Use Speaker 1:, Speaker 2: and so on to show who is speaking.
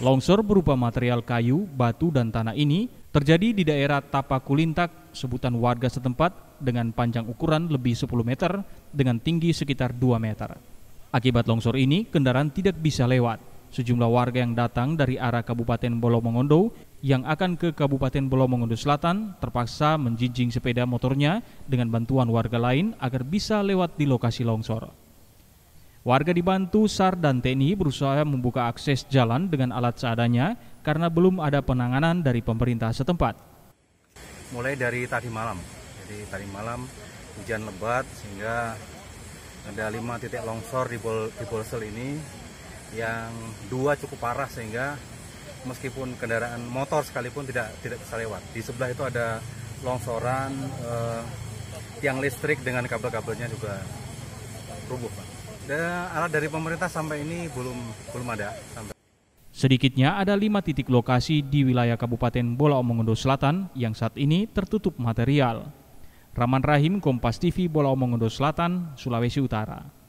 Speaker 1: Longsor berupa material kayu, batu, dan tanah ini terjadi di daerah Tapakulintak, sebutan warga setempat dengan panjang ukuran lebih 10 meter dengan tinggi sekitar 2 meter. Akibat longsor ini, kendaraan tidak bisa lewat. Sejumlah warga yang datang dari arah Kabupaten Bolomongondo yang akan ke Kabupaten Bolomongondo Selatan terpaksa menjinjing sepeda motornya dengan bantuan warga lain agar bisa lewat di lokasi longsor. Warga dibantu SAR dan TNI berusaha membuka akses jalan dengan alat seadanya karena belum ada penanganan dari pemerintah setempat.
Speaker 2: Mulai dari tadi malam, jadi tadi malam hujan lebat sehingga ada lima titik longsor di, Bol, di Bolsel ini yang dua cukup parah sehingga meskipun kendaraan motor sekalipun tidak tidak bisa lewat. Di sebelah itu ada longsoran eh, tiang listrik dengan kabel-kabelnya juga rubuh, Pak ada alat dari pemerintah sampai ini belum belum ada
Speaker 1: sampai. Sedikitnya ada lima titik lokasi di wilayah Kabupaten Bolaomongondo Selatan yang saat ini tertutup material. Raman Rahim, Kompas TV, Bolaomongondo Selatan, Sulawesi Utara.